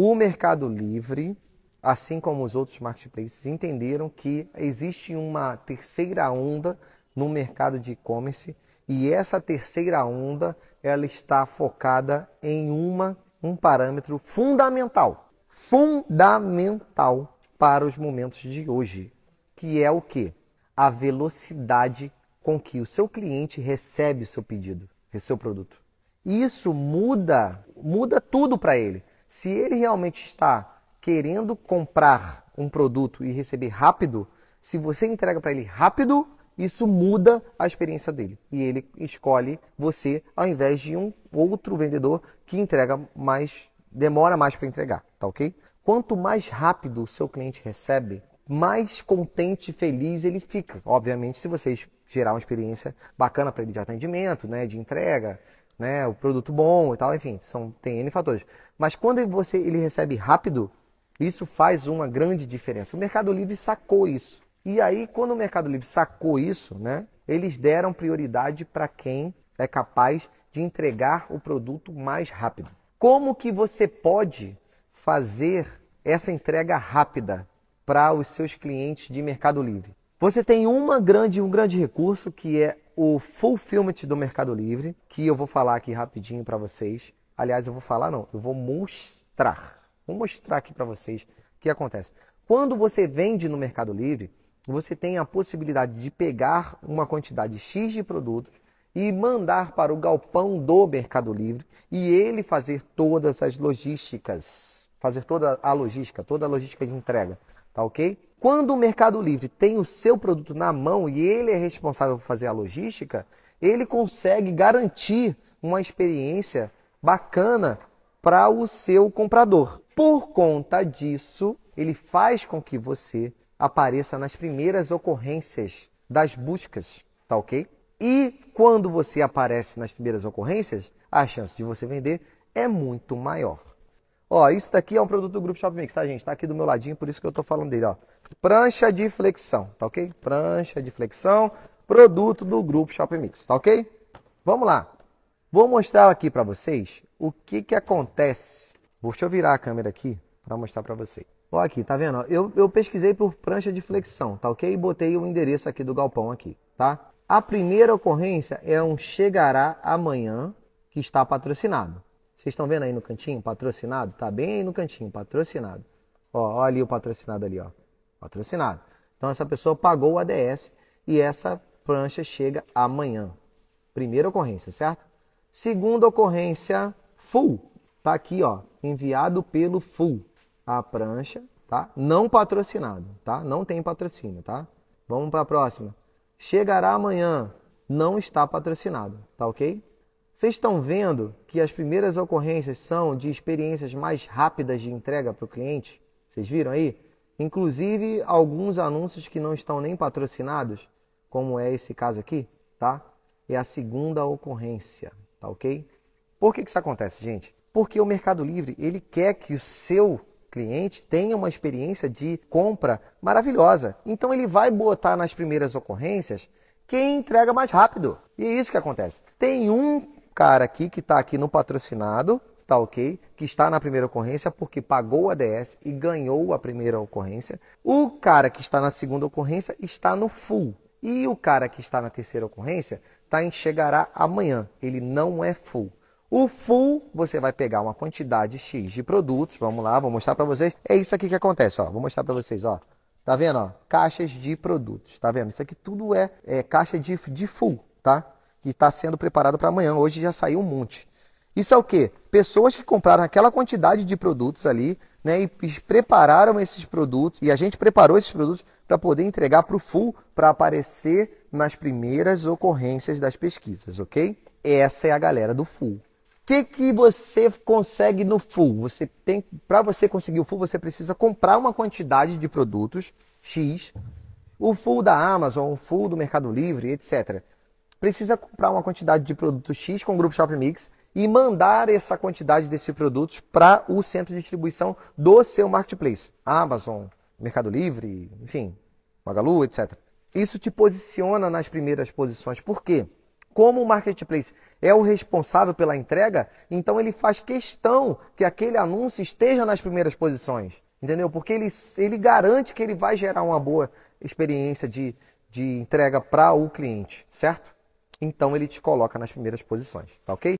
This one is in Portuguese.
O Mercado Livre, assim como os outros marketplaces, entenderam que existe uma terceira onda no mercado de e-commerce e essa terceira onda ela está focada em uma um parâmetro fundamental, fundamental para os momentos de hoje, que é o que? A velocidade com que o seu cliente recebe o seu pedido, o seu produto. Isso muda, muda tudo para ele. Se ele realmente está querendo comprar um produto e receber rápido, se você entrega para ele rápido, isso muda a experiência dele. E ele escolhe você ao invés de um outro vendedor que entrega mais, demora mais para entregar, tá ok? Quanto mais rápido o seu cliente recebe, mais contente e feliz ele fica. Obviamente, se vocês gerar uma experiência bacana para ele de atendimento, né, de entrega, né, o produto bom e tal, enfim, são, tem N fatores. Mas quando você ele recebe rápido, isso faz uma grande diferença. O Mercado Livre sacou isso. E aí, quando o Mercado Livre sacou isso, né, eles deram prioridade para quem é capaz de entregar o produto mais rápido. Como que você pode fazer essa entrega rápida para os seus clientes de Mercado Livre? Você tem uma grande, um grande recurso que é o fulfillment do Mercado Livre, que eu vou falar aqui rapidinho para vocês. Aliás, eu vou falar não, eu vou mostrar. Vou mostrar aqui para vocês o que acontece. Quando você vende no Mercado Livre, você tem a possibilidade de pegar uma quantidade X de produtos e mandar para o galpão do Mercado Livre e ele fazer todas as logísticas, fazer toda a logística, toda a logística de entrega, tá OK? Quando o Mercado Livre tem o seu produto na mão e ele é responsável por fazer a logística, ele consegue garantir uma experiência bacana para o seu comprador. Por conta disso, ele faz com que você apareça nas primeiras ocorrências das buscas, tá ok? E quando você aparece nas primeiras ocorrências, a chance de você vender é muito maior. Ó, isso daqui é um produto do Grupo Shop Mix, tá, gente? Tá aqui do meu ladinho, por isso que eu tô falando dele, ó. Prancha de flexão, tá ok? Prancha de flexão, produto do Grupo Shop Mix, tá ok? Vamos lá. Vou mostrar aqui para vocês o que que acontece. Deixa eu virar a câmera aqui para mostrar para vocês. Ó aqui, tá vendo? Eu, eu pesquisei por prancha de flexão, tá ok? E botei o endereço aqui do galpão aqui, tá? A primeira ocorrência é um chegará amanhã que está patrocinado. Vocês estão vendo aí no cantinho, patrocinado? Tá bem aí no cantinho, patrocinado. Ó, ó ali o patrocinado ali, ó. Patrocinado. Então essa pessoa pagou o ADS e essa prancha chega amanhã. Primeira ocorrência, certo? Segunda ocorrência, full. Tá aqui, ó, enviado pelo full. A prancha, tá? Não patrocinado, tá? Não tem patrocínio, tá? Vamos para a próxima. Chegará amanhã, não está patrocinado, tá OK? Vocês estão vendo que as primeiras ocorrências são de experiências mais rápidas de entrega para o cliente? Vocês viram aí? Inclusive alguns anúncios que não estão nem patrocinados, como é esse caso aqui, tá? É a segunda ocorrência, tá ok? Por que, que isso acontece, gente? Porque o Mercado Livre ele quer que o seu cliente tenha uma experiência de compra maravilhosa. Então ele vai botar nas primeiras ocorrências quem entrega mais rápido. E é isso que acontece. Tem um cara aqui que está aqui no patrocinado, tá ok, que está na primeira ocorrência porque pagou o ADS e ganhou a primeira ocorrência. O cara que está na segunda ocorrência está no full. E o cara que está na terceira ocorrência está em chegará amanhã. Ele não é full. O full, você vai pegar uma quantidade X de produtos. Vamos lá, vou mostrar para vocês. É isso aqui que acontece, ó. Vou mostrar para vocês, ó. Tá vendo, ó? Caixas de produtos, tá vendo? Isso aqui tudo é, é caixa de, de full, tá? e está sendo preparado para amanhã. Hoje já saiu um monte. Isso é o quê? Pessoas que compraram aquela quantidade de produtos ali, né? E prepararam esses produtos, e a gente preparou esses produtos para poder entregar para o full para aparecer nas primeiras ocorrências das pesquisas, ok? Essa é a galera do full. O que, que você consegue no full? Você tem para você conseguir o full, você precisa comprar uma quantidade de produtos X, o full da Amazon, o full do Mercado Livre, etc precisa comprar uma quantidade de produto X com o Grupo Shopping Mix e mandar essa quantidade desses produtos para o centro de distribuição do seu marketplace. Amazon, Mercado Livre, enfim, Magalu, etc. Isso te posiciona nas primeiras posições. Por quê? Como o marketplace é o responsável pela entrega, então ele faz questão que aquele anúncio esteja nas primeiras posições. Entendeu? Porque ele, ele garante que ele vai gerar uma boa experiência de, de entrega para o cliente, certo? Então ele te coloca nas primeiras posições, tá ok?